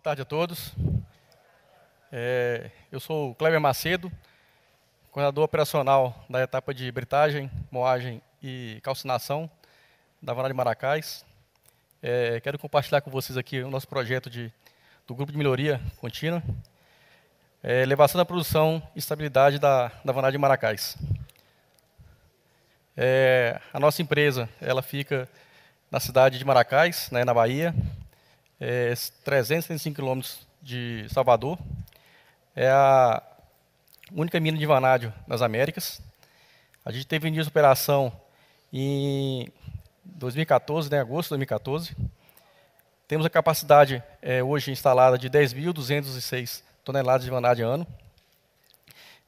Boa tarde a todos. É, eu sou o Cleber Macedo, coordenador operacional da etapa de britagem, moagem e calcinação da Vara de Maracás. É, quero compartilhar com vocês aqui o nosso projeto de, do Grupo de Melhoria Contínua, é, elevação da produção e estabilidade da, da Vara de Maracás. É, a nossa empresa ela fica na cidade de Maracás, né, na Bahia, é, 305 quilômetros de Salvador. É a única mina de vanádio nas Américas. A gente teve início de operação em 2014, em né, agosto de 2014. Temos a capacidade é, hoje instalada de 10.206 toneladas de vanádio ano.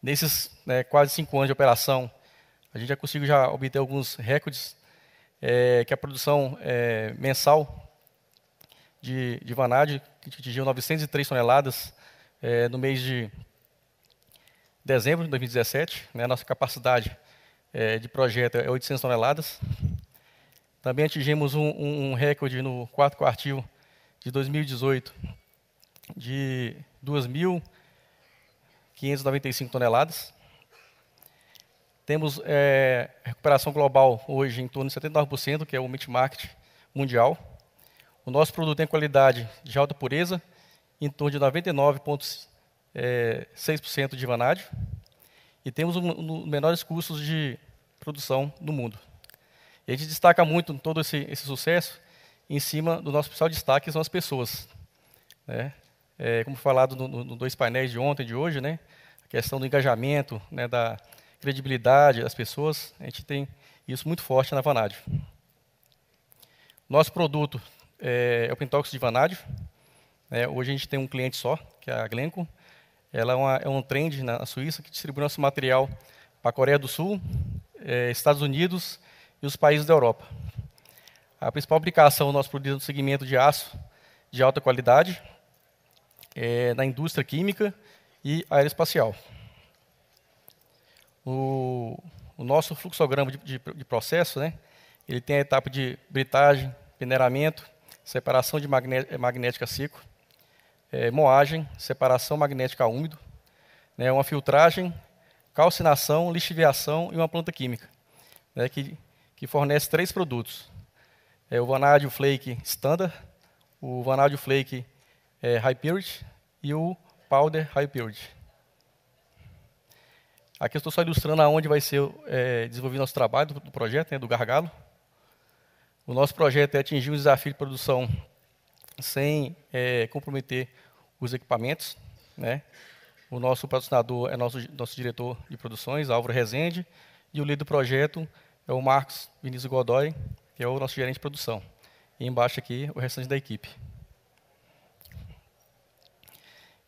Nesses né, quase cinco anos de operação, a gente já conseguiu já obter alguns recordes, é, que a produção é, mensal de, de Vanad, que atingiu 903 toneladas é, no mês de dezembro de 2017. Né, a nossa capacidade é, de projeto é 800 toneladas. Também atingimos um, um, um recorde no quarto quartil de 2018 de 2.595 toneladas. Temos é, recuperação global hoje em torno de 79%, que é o market mundial. O nosso produto tem qualidade de alta pureza, em torno de 99,6% de vanádio, e temos um, dos menores custos de produção do mundo. E a gente destaca muito todo esse, esse sucesso em cima do nosso principal destaque, são as pessoas. Né? É, como falado nos no, no dois painéis de ontem e de hoje, né? a questão do engajamento, né? da credibilidade das pessoas, a gente tem isso muito forte na Vanádio. Nosso produto é, é o Pentox de vanádio. É, hoje a gente tem um cliente só, que é a Glenco. Ela é, uma, é um trend na Suíça que distribui nosso material para a Coreia do Sul, é, Estados Unidos e os países da Europa. A principal aplicação do nosso produto no segmento de aço de alta qualidade é na indústria química e aeroespacial. O, o nosso fluxograma de, de, de processo, né, ele tem a etapa de britagem, peneiramento, separação de magnética seco, é, moagem, separação magnética úmido, né, uma filtragem, calcinação, lixiviação e uma planta química, né, que, que fornece três produtos. É o vanádio flake standard, o vanádio flake é, high purity e o powder high purity. Aqui eu estou só ilustrando aonde vai ser é, desenvolvido nosso trabalho do, do projeto, né, do gargalo. O nosso projeto é atingir um desafio de produção sem é, comprometer os equipamentos. Né? O nosso patrocinador é nosso, nosso diretor de produções, Álvaro Rezende, e o líder do projeto é o Marcos Vinícius Godoy, que é o nosso gerente de produção. E embaixo aqui o restante da equipe.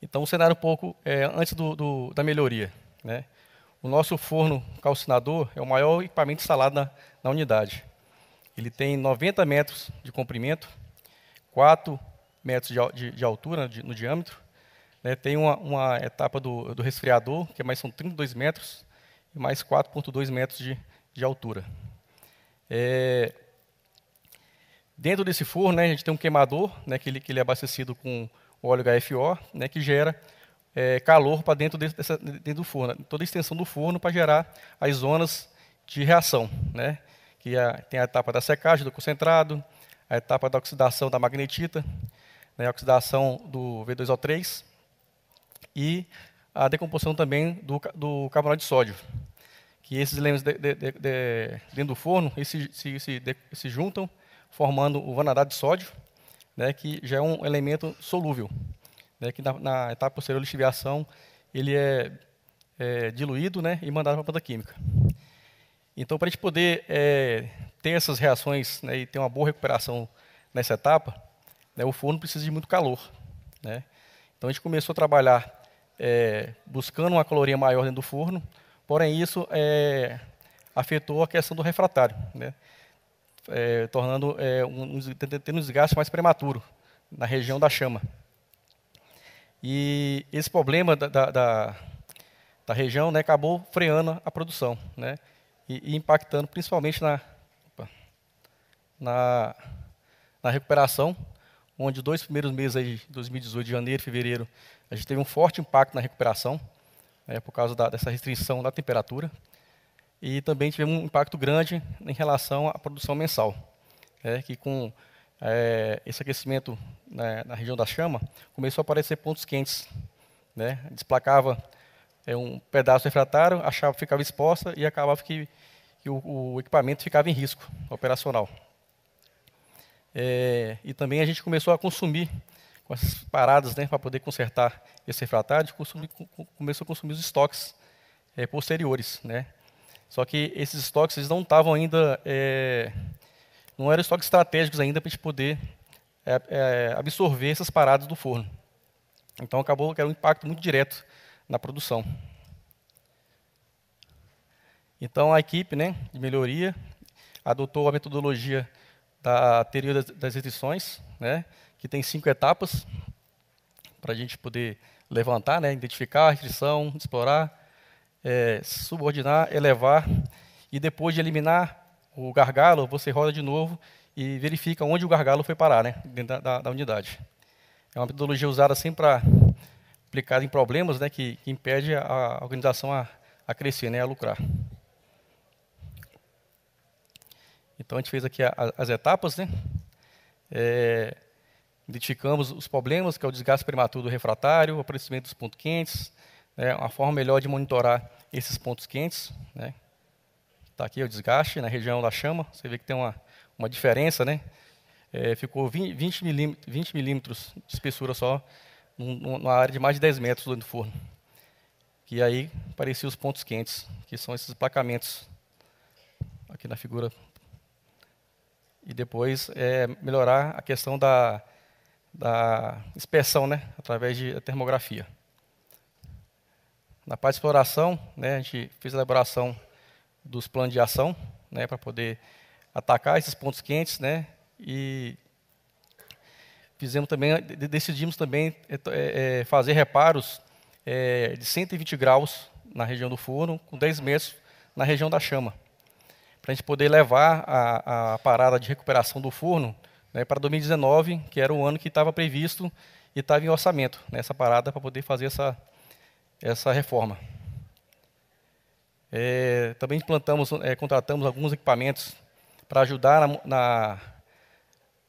Então, o cenário um pouco é, antes do, do, da melhoria. Né? O nosso forno calcinador é o maior equipamento instalado na, na unidade. Ele tem 90 metros de comprimento, 4 metros de, de, de altura de, no diâmetro. Né, tem uma, uma etapa do, do, resfriador, que é mais são 32 metros, e mais 4,2 metros de, altura. É, dentro desse forno, né, a gente tem um queimador, né, que, ele, que ele é abastecido com óleo HFO, né, que gera é, calor para dentro, dentro, do forno, toda a extensão do forno para gerar as zonas de reação. Né? que é, tem a etapa da secagem do concentrado, a etapa da oxidação da magnetita, né, a oxidação do V2O3 e a decomposição também do, do carbonato de sódio. Que esses elementos de, de, de, dentro do forno se, se, se, se, juntam, formando o vanadato de sódio, né, que já é um elemento solúvel, né, que na, na, etapa posterior de lixiviação ele é, é diluído né, e mandado para a planta química. Então, para a gente poder é, ter essas reações né, e ter uma boa recuperação nessa etapa, né, o forno precisa de muito calor. Né? Então, a gente começou a trabalhar é, buscando uma caloria maior dentro do forno, porém isso é, afetou a questão do refratário, né, é, tornando é, um, tendo um desgaste mais prematuro na região da chama. E esse problema da, da, da, da região né, acabou freando a produção. Né e, e impactando principalmente na, opa, na, na recuperação, onde dois primeiros meses aí de 2018, de janeiro e fevereiro, a gente teve um forte impacto na recuperação, né, por causa da, dessa restrição da temperatura, e também tivemos um impacto grande em relação à produção mensal, né, que com é, esse aquecimento né, na região da chama, começou a aparecer pontos quentes, né, desplacava é um pedaço refratário, a chave ficava exposta e acabava que, que o, o, equipamento ficava em risco operacional. É, e também a gente começou a consumir com essas paradas né, para poder consertar esse refratário, a consumir, começou a consumir os estoques é, posteriores. Né? Só que esses estoques eles não estavam ainda, é, não eram estoques estratégicos ainda para a gente poder é, é, absorver essas paradas do forno. Então acabou que era um impacto muito direto na produção. Então, a equipe né, de melhoria adotou a metodologia da teoria das restrições, né, que tem cinco etapas para a gente poder levantar, né, identificar a restrição, explorar, é, subordinar, elevar, e depois de eliminar o gargalo, você roda de novo e verifica onde o gargalo foi parar, né, dentro da, da, da unidade. É uma metodologia usada sempre para implicado em problemas né, que, que impede a, organização a, a crescer, né, a lucrar. Então a gente fez aqui a, as etapas, né? É, identificamos os problemas, que é o desgaste prematuro do refratário, o aparecimento dos pontos quentes, né, uma forma melhor de monitorar esses pontos quentes, né? Está aqui o desgaste na região da chama, você vê que tem uma, uma diferença, né? É, ficou 20, 20, milímetros, 20 milímetros de espessura só numa área de mais de 10 metros do forno. E aí apareciam os pontos quentes, que são esses placamentos aqui na figura. E depois é, melhorar a questão da, da inspeção, né, através de termografia. Na parte de exploração, né, a gente fez a elaboração dos planos de ação, né, para poder atacar esses pontos quentes, né, e fizemos também, decidimos também é, é, é, fazer reparos é, de 120 graus na região do forno, com 10 metros na região da chama, para a gente poder levar a, a, parada de recuperação do forno né, para 2019, que era o ano que estava previsto e estava em orçamento, né, essa parada para poder fazer essa, essa reforma. É, também implantamos, é, contratamos alguns equipamentos para ajudar na, na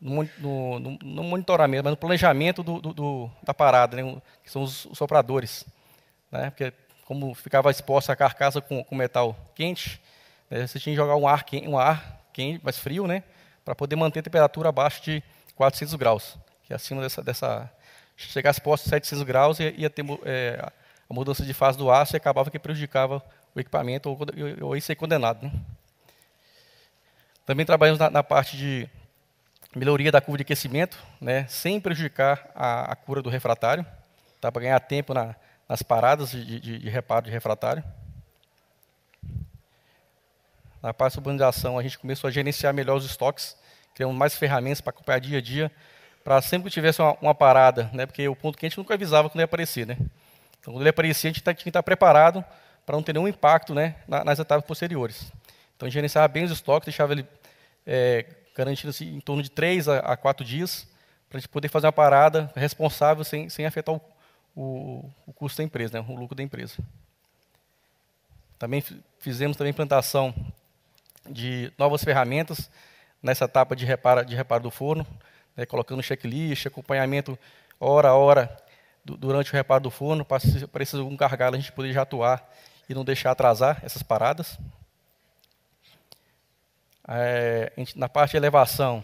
no, no, no, monitoramento, mas no planejamento do, do, do, da parada, né, que são os, os sopradores. Né, porque como ficava exposta a carcaça com, com metal quente, né, você tinha que jogar um ar, quente, um ar quente, mais frio, né, para poder manter a temperatura abaixo de 400 graus, que é acima dessa... dessa chegasse próximo a 700 graus, ia, ia ter é, a mudança de fase do aço e acabava que prejudicava o equipamento ou, ou, ou ia ser condenado. Né. Também trabalhamos na, na parte de melhoria da curva de aquecimento, né, sem prejudicar a, a cura do refratário, tá, para ganhar tempo na, nas paradas de, de, de, reparo de refratário. Na parte de urbanização, a gente começou a gerenciar melhor os estoques, criamos mais ferramentas para acompanhar dia a dia, para sempre que tivesse uma, uma, parada, né, porque o ponto quente nunca avisava quando ia aparecer. Né? Então, quando ele aparecia, a gente tá, tinha que estar tá preparado para não ter nenhum impacto né, nas etapas posteriores. Então, gerenciava bem os estoques, deixava ele é, garantindo-se assim, em torno de três a, a quatro dias, para a gente poder fazer uma parada responsável sem, sem afetar o, o, o custo da empresa, né, o lucro da empresa. Também fizemos também implantação de novas ferramentas nessa etapa de reparo, de reparo do forno, né, colocando checklist, acompanhamento hora a hora do, durante o reparo do forno, para se precisa algum gargalo a gente poder já atuar e não deixar atrasar essas paradas é, na parte de elevação,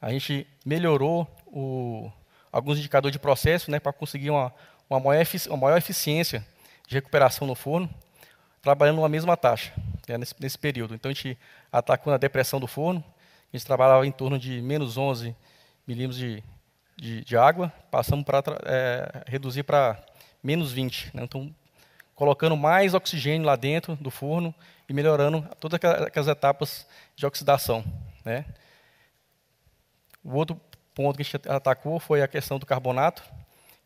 a gente melhorou o, alguns indicadores de processo né, para conseguir uma, uma, maior uma maior eficiência de recuperação no forno, trabalhando uma mesma taxa né, nesse, nesse, período. Então, a gente atacou na depressão do forno, a gente trabalhava em torno de menos 11 milímetros de, de, de água, passamos para é, reduzir para menos 20. Né, então, colocando mais oxigênio lá dentro do forno e melhorando todas aquelas etapas de oxidação. Né? O outro ponto que a gente atacou foi a questão do carbonato,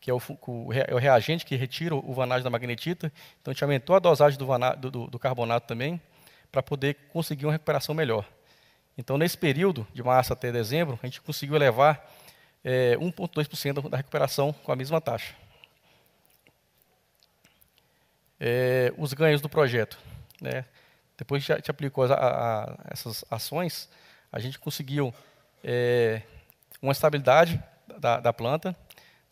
que é o, o, é o reagente que retira o vanagem da magnetita. Então, a gente aumentou a dosagem do, do, do carbonato também, para poder conseguir uma recuperação melhor. Então, nesse período, de março até dezembro, a gente conseguiu elevar é, eh, 1,2% da recuperação com a mesma taxa. É, os ganhos do projeto. Né? depois que a gente aplicou a, a, essas ações, a gente conseguiu é, uma estabilidade da, da planta,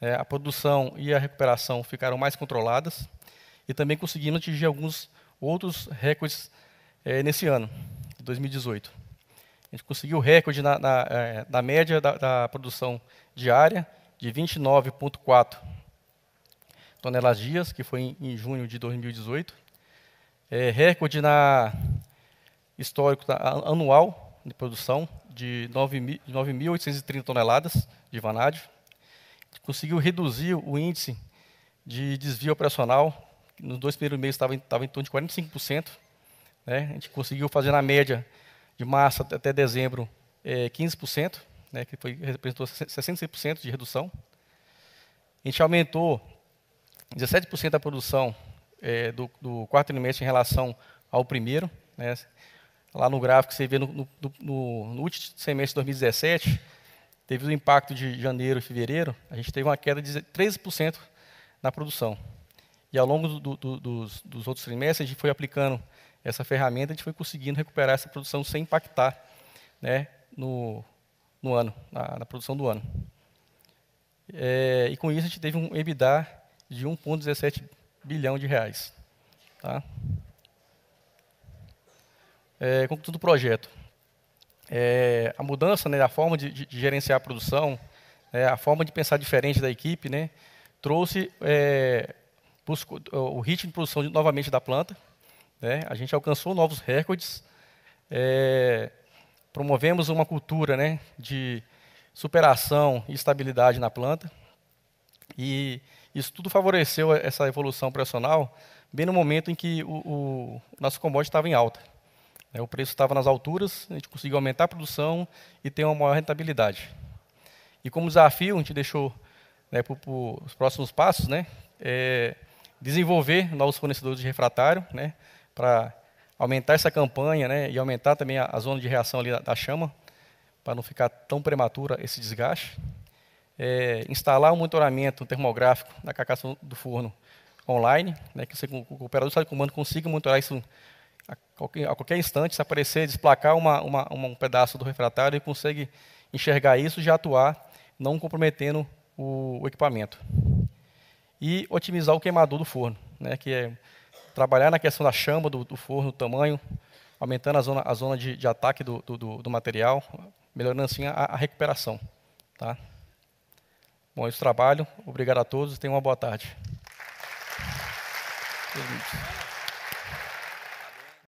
é, a produção e a recuperação ficaram mais controladas e também conseguimos atingir alguns outros recordes é, nesse ano, 2018. A gente conseguiu recorde na, na, na é, média da, da, produção diária de 29,4 toneladas dias, que foi em, em junho de 2018 é, recorde na, histórico na, anual de produção de 9.830 toneladas de vanádio. Conseguiu reduzir o índice de desvio operacional, que nos dois primeiros meses estava em, em torno de 45%. Né? A gente conseguiu fazer na média de março até dezembro é, 15%, né, que foi, representou 66% de redução. A gente aumentou 17% da produção é, do, do, quarto trimestre em relação ao primeiro. Né? Lá no gráfico você vê no, no, no, no último semestre de 2017, devido ao impacto de janeiro e fevereiro, a gente teve uma queda de 13% na produção. E ao longo do, do, dos, dos, outros trimestres, a gente foi aplicando essa ferramenta, a gente foi conseguindo recuperar essa produção sem impactar né, no, no ano, na, na, produção do ano. É, e com isso, a gente teve um EBITDA de 1,17 bilhão de reais. Tá? É, conclusão do projeto. É, a mudança né, forma de, de, gerenciar a produção, é, a forma de pensar diferente da equipe, né, trouxe é, buscou, o ritmo de produção novamente da planta. Né, a gente alcançou novos recordes. É, promovemos uma cultura né, de superação e estabilidade na planta. E isso tudo favoreceu essa evolução operacional bem no momento em que o, o nosso commodity estava em alta. Né? O preço estava nas alturas, a gente conseguiu aumentar a produção e ter uma maior rentabilidade. E como desafio, a gente deixou né, para os próximos passos, né, é desenvolver novos fornecedores de refratário, né, para aumentar essa campanha né, e aumentar também a, a zona de reação ali da, da chama, para não ficar tão prematura esse desgaste é, instalar um monitoramento termográfico na carcaça do forno online, né, que o operador de sala comando consiga monitorar isso a qualquer, a qualquer instante, se aparecer, desplacar uma, uma, um pedaço do refratário, e consegue enxergar isso e já atuar, não comprometendo o, o equipamento. E otimizar o queimador do forno, né, que é trabalhar na questão da chama do, do forno, tamanho, aumentando a zona, a zona de, de ataque do, do, do material, melhorando assim a, a recuperação. Tá? Bom esse trabalho. Obrigado a todos. Tenham uma boa tarde.